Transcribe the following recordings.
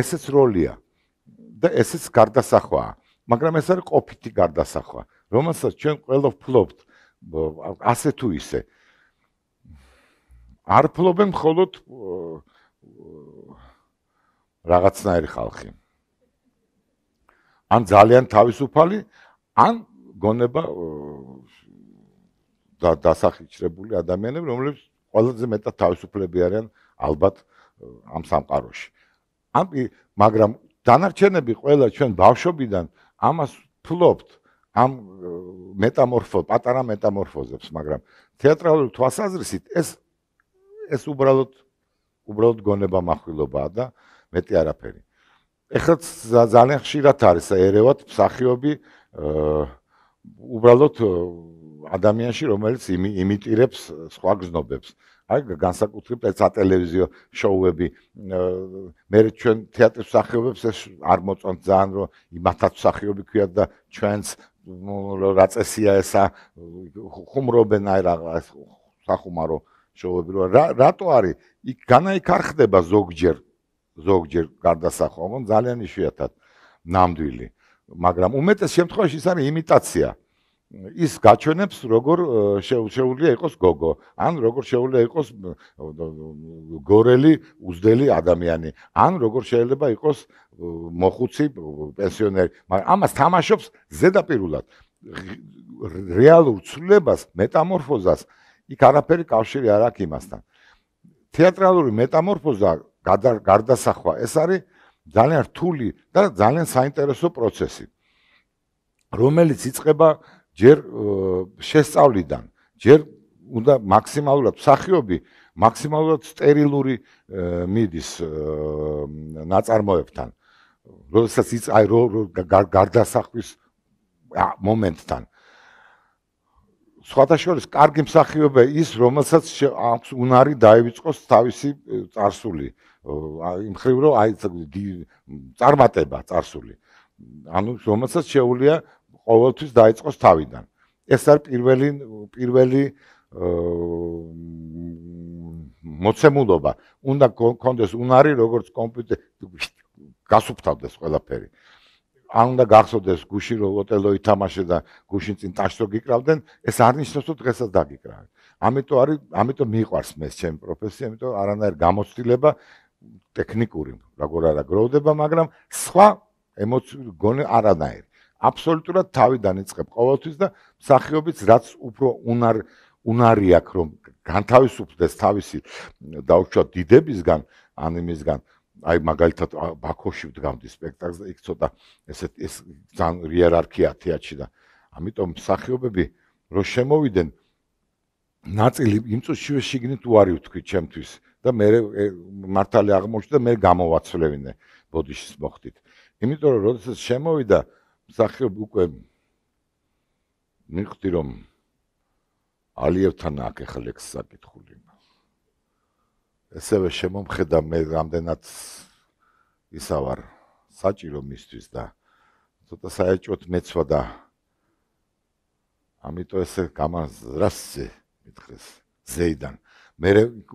ესეც როლია და ესეც გარდასახვაა, მაგრამ ეს არის ყოფითი გარდასახვა, რომელსაც ჩვენ ყველა ფლობთ ასე თუ ისე. არ ფლობენ მხოლოდ რაღაცნაირი ხალხი. ან ძალიან თავისუფალი, ან გონება და დასახიჩრებული ადამიანები, რომლებიც ყველაზე მეტად თავისუფლები არიან ალბათ ამ სამყაროში. ამ მაგრამ დანარჩენები ყველა ჩვენ ბავშვობიდან ამას ფლობთ ამ მეტამორფო პატარა მეტამორფოზებს მაგრამ თეატრალურ თვალსაზრისით ეს ეს უბრალოდ უბრალოდ გონება მახვილობაა და მეტი არაფერი ეხლა ძალიან ხშირად არის ერევათ მსახიობი უბრალოდ ადამიანში რომელიც იმიტირებს სხვა გზნობებს აი განსაკუთრებით ეს ატელევიზიო შოუები მე ჩვენ თეატრის სახეობებს ეს არ მოწონთ ძალიან რომ იმათაც სახეობი ქვიათ და ჩვენს რა წესია ესა ხუმრობენ აი რაღაც სახუმარო შოუები რა რატო არის იქ განაიქარხდება ზოგჯერ ზოგჯერ გარდასახო მაგრამ ძალიან იშვიათად ნამდვილი მაგრამ უმეტეს შემთხვევაში ის არის იმიტაცია ის გაჩვენებს როგორ შეუძლია იყოს გოგო, ან როგორ შეუძლია იყოს გორელი უძველი ადამიანი, ან როგორ შეიძლება იყოს მოხუცი პენსიონერი, მაგრამ ამას თამაშობს ზედაპირულად. რეალურ ცვლილებას, მეტამორფოზას იქ არაფერი კავშირი არ აქვს იმასთან. თეატრალური მეტამორფოზა გარდასახვა, ეს არის ძალიან რთული და ძალიან საინტერესო პროცესი, რომელიც იწყება ჯერ შესწავლიდან ჯერ უნდა მაქსიმალურად მსახიობი მაქსიმალურად სტერილური მიდის ნაწარმოებთან როდესაც ის აი გარდასახვის მომენტთან სხვათაშორის კარგი მსახიობია ის რომელსაც აქვს უნარი დაივიწყოს თავისი царსული აი მხრივ რომ აი წარმატება царსული ანუ რომელსაც შეუძლია ყოველთვის დაიწყოს თავიდან. ეს არ პირველი პირველი მოცემულობა. უნდა კონდეს უნარი როგორც კომპიუტერ გასუფთავდეს ყველაფერი. არ უნდა გახსოვდეს გუში როტელო ითამაშე და გუშინ წინ ტაშტო გიკრავდნენ, ეს არ ნიშნავს, რომ დღესაც დაგიკრავენ. ამიტომ არის, ამიტომ მიყვარს მე ჩემი პროფესია, ამიტომ არანაირ გამოცდილება ტექნიკური, როგორ არა გროვდება, მაგრამ სხვა ემოციური გონი არანაირი. აბსოლუტურად თავიდან იწყებ ყოველთვის და მსახიობიც რაც უფრო უნარ უნარი აქვს რომ განთავისუფლდეს თავისი დაუჩვათ დიდებისგან ან იმისგან აი მაგალითად ბაქოში ვდგამდი სპექტაკლს და იქ ცოტა ესეთ ეს ძალიან რიერარქია თეატრში და ამიტომ მსახიობები რო შემოვიდნენ ნაწილი იმ წუთშივე შეგინეთ უარი ვთქვი ჩემთვის და მე მართალი აღმოჩნდა მე გამოვაცვლევინე ბოდიშს მოხდით იმიტომ რომ შესაძ შემოვიდა მსახიობ უკვე მიხვდი რომ ალიევთან აკეხლექს საკითხული ესევე შემომხედა მე რამდენად ისავარ საჭირო მისთვის და ცოტა საეჭოთ მეცვა და ამიტომ ესე გამაზრასზე მითხრეს ზეიდან მე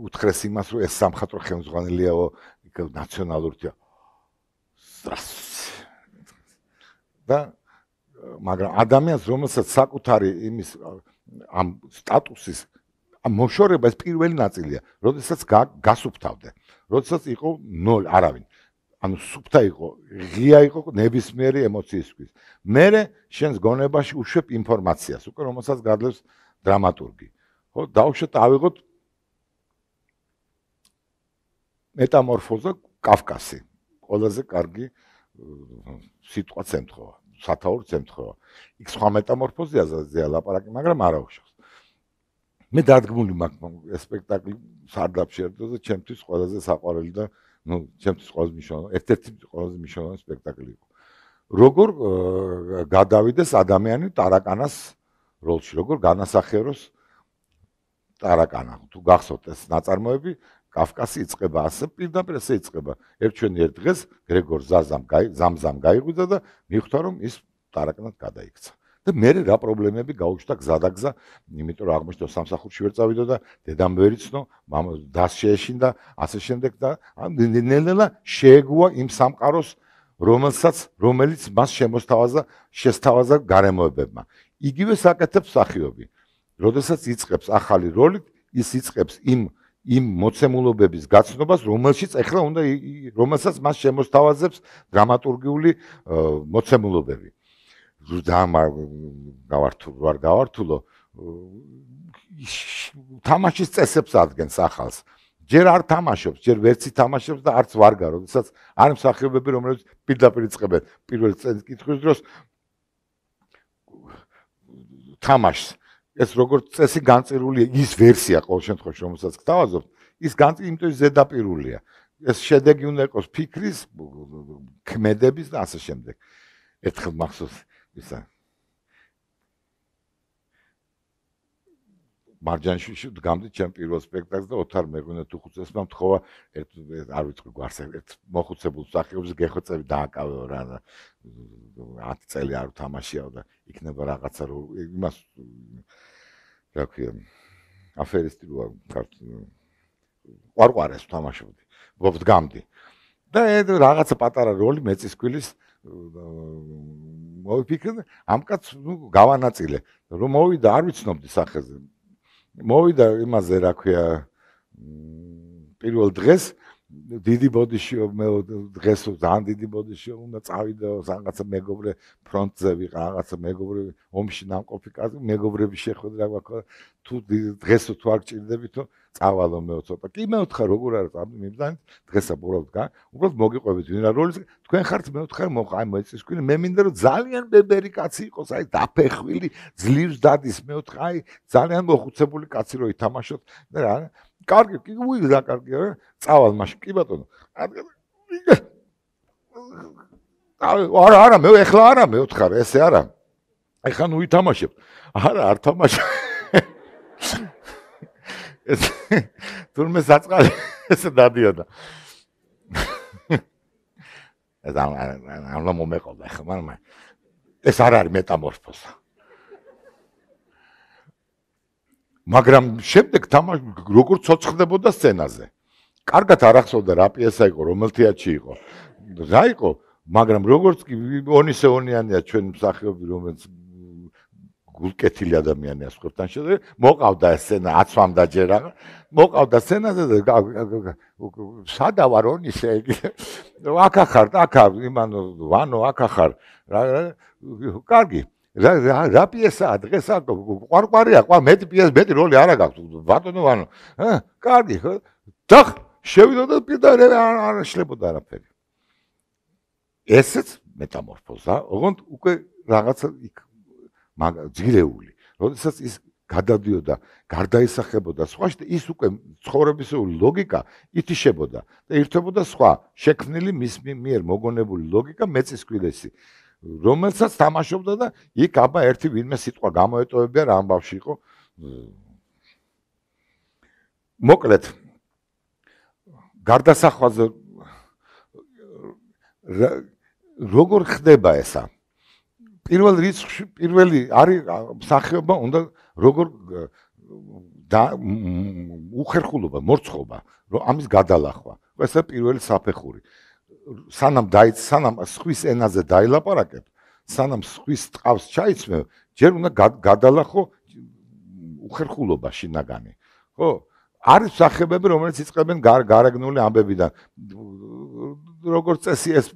უთხრეს იმას რომ ეს სამხატრო ხელმძღვანელიაო ეკ ნაციონალურია ზრას და მაგრამ ადამიანს რომელსაც საკუთარი იმის ამ სტატუსის ამ მოშორება ეს პირველი ნაწილია, როდესაც გასუფთავდე, როდესაც იყო 0 არავინ. ანუ სუფთა იყო, ღია იყო ნებისმიერი ემოციისთვის. მე შენს გონებაში უშვებ ინფორმაციას, უკვე რომელსაც გადლებს დრამატურგი. ხო, დაუშვეთ ავიღოთ მეტამორფოზა კავკასი. ყველაზე კარგი სიტყვა შემთხვევა. სათაურ ცემთხვევა. იქ სხვა მეტამორფოზია ზია ლაპარაკი, მაგრამ არ აღშავს. მე დადგმული მაქ ეს სპექტაკლი სარდაფშერდოზე, ჩემთვის ყველაზე საყვარელი და ну, ჩემთვის ყველაზე მნიშვნელოვანი, ერთ-ერთი ყველაზე მნიშვნელოვანი სპექტაკლი იყო. როგორ გადავიდეს ადამიანი ტარაკანას როლში, როგორ განასახიეროს ტარაკანა. თუ გახსოვთ ეს ნაწარმოები, კავკასი იწება ასე პირდაპირ ასე იწება. ერთჩვენიერ დღეს გრეგორ ზაზამ გაი ზამზამ გაიგვიძა და მივხვდა რომ ის დარაკნად გადაიქცა. და მე რა პრობლემები გაუჩნდა გზადაგზა, იმიტომ რომ აღმოჩნდა სამსახურში ვერ წავიდო და დედამ ვერიცნო, მამა დასშეეშინ და ასე შემდეგ და ნელ-ნელა შეგუა იმ სამყაროს რომელსაც რომელიც მას შემოსთავაზა შესთავაზა გარემოებებმა. იგივე საკეთებს სახიობი. როდესაც იწყებს ახალი როლით, ის იწყებს იმ იმ მოცემულობების გაცნობას, რომელშიც ახლა უნდა რომელსაც მას შემოსთავაზებს დრამატურგიული მოცემულობები. ზამა გავართულ ვარ გავართულო თამაშის წესებს ადგენს ახალს. ჯერ არ თამაშობს, ჯერ ვერცი თამაშობს და არც ვარ გარო, რასაც არ მსახიობები რომლებიც პირდაპირ წყებენ პირველ წელს კითხვის დროს თამაშს ეს როგორც წესი განწირული ის ვერსია ყოველ შემთხვევაში რომელსაც გთავაზობთ ის განწი იმიტომ ის ზედაპირულია ეს შედეგი უნდა იყოს ფიქრის ქმედების და ასე შემდეგ ერთხელ მახსოვს ისაა მარჯანშვილში გამდით ჩემ პირველ სპექტაკლს და ოთარ მეღვინე თუ ხუცესმა მთხოვა ერთ არ ვიცი გვარზე ერთ მოხუცებულ სახეობს გეხოცები დააკავეო რა 10 წელი არ ვთამაშიაო და იქნება რაღაცა რომ იმას რა ქვია აფერისტი როა ქართ ყარყარეს ვთამაშობდი გამდი და ეს რაღაცა პატარა როლი მეწისკვილის მოიფიქრე ამკაც ნუ გავანაწილე რომ მოვიდა არ ვიცნობდი სახეზე მოვიდა იმაზე რა ქვია პირველ დღეს დიდი ბოდიში მე დღეს ძალიან დიდი ბოდიში უნდა წავიდა რაღაცა მეგობრე ფრონტზე ვიყავ რაღაცა მეგობრე ომში ნამყოფი კაცი მეგობრები შეხვდა რა გვაქვს თუ დღეს თუ არ გჭირდებითო წავალო მე ცოტა კი მე ოთხარ როგორ არის მიბდანით დღესა ბურავთ გა უბრალოდ მოგიყვებით ვინ არ როლის თქვენ ხართ მე ოთხარ მოყა აი მოიწის ქვენ მე მინდა რომ ძალიან ბებერი კაცი იყოს აი დაფეხვილი ძლივს დადის მე ოთხა აი ძალიან მოხუცებული კაცი რო ითამაშოთ და რა კარგი, კი უიგდა კარგი რა. წავალ მაშინ, კი ბატონო. არა, არა, მე ეხლა არა, მე ვთხარ, ესე არა. ეხლა ნუ ვითამაშებ. არა, არ თამაშა. ეს თურმე საწყალი ესე დადიოდა. ეს ამ ამ მომეყობა ხმარმა. ეს არ არის მეტამორფოზა. მაგრამ შემდეგ თამაში როგორ ცოცხლდებოდა სცენაზე. კარგად არახსოვდა რა პიესა იყო, რომელ თეატრში იყო. რა იყო? მაგრამ როგორც კი ონისეონიანია ჩვენ მსახიობი რომელიც გულკეთილი ადამიანია სხვებთან შედარებით, მოყავდა სცენა აცვამდა ჯერ აღარ. მოყავდა სცენაზე და სადა ვარ ონისე იგი. აკახარ, აკა, იმანო, ვანო აკახარ. რა კარგი. რა რა პიესაა დღეს ახო ყარყარია ყვა მეტი პიესა მეტი როლი არა გაქვს ბატონო ანუ ჰა კარგი ხო დახ შევიდა და პირდა არ არ შლებოდა არაფერი ესეც მეტამორფოზა ოღონდ უკვე რაღაცა იქ ძილეული როდესაც ის გადადიოდა გარდაისახებოდა სხვაში და ის უკვე ცხოვრებისეული ლოგიკა ითიშებოდა და ერთვებოდა სხვა შექმნილი მის მიერ მოგონებული ლოგიკა მეწისკვილესი რომელსაც თამაშობდა და იქ აბა ერთი ვინმე სიტყვა გამოეტოვებია რა ამბავში იყო მოკლედ გარდასახვაზე როგორ ხდება ესა პირველ რიცხვში პირველი არის სახეობა უნდა როგორ და უხერხულობა, მორცხობა, რომ ამის გადალახვა. ესა პირველი საფეხური. აა სანამ დაიც სანამ სხვის ენაზე დაილაპარაკებ, სანამ სხვის წყავს ჩაიცმევ, ჯერ უნდა გადალახო უხერხულობა შინაგანი. ხო? არის სახებები, რომელიც იწყებენ გარაგნული ამბებიდან. როგორც წესი ეს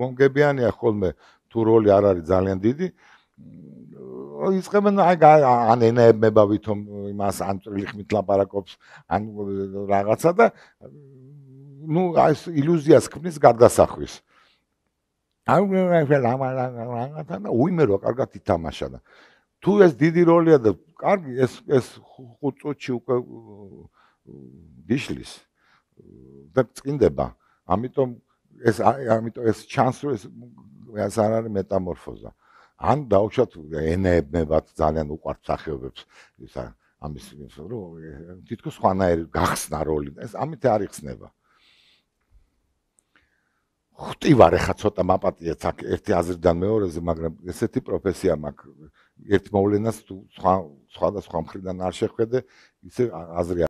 მონგებიანია ხოლმე, თუ როლი არ არის ძალიან დიდი. იწყებენ აი ან ენებმება ვითომ იმას ან წრილი ხმით ლაპარაკობს, ან რაღაცა და ну ეს ილუზიას ქმნის გარდასახვის აუ რაღაცა უიმე რო კარგად ითამაშა და თუ ეს დიდი როლია და კარგი ეს ეს ხუწოჩი უკვე დიშლის და წინდება ამიტომ ეს ამიტომ ეს ჩანს ეს ეს არ არის მეტამორფოზა ან დაუშვათ ენებნებად ძალიან უყარ სახეობებს ისა ამის იმის რომ თითქოს ხანაერ გახსნა როლი ეს ამით არიხსნება ხტივარ ახლა ცოტა მაპატია თაკ ერთი აზრიდან მეორეზე მაგრამ ესეთი პროფესია მაქვს ერთ მოვლენას თუ სხვა სხვა და სხვა მხრიდან არ შეხვედე ისე აზრი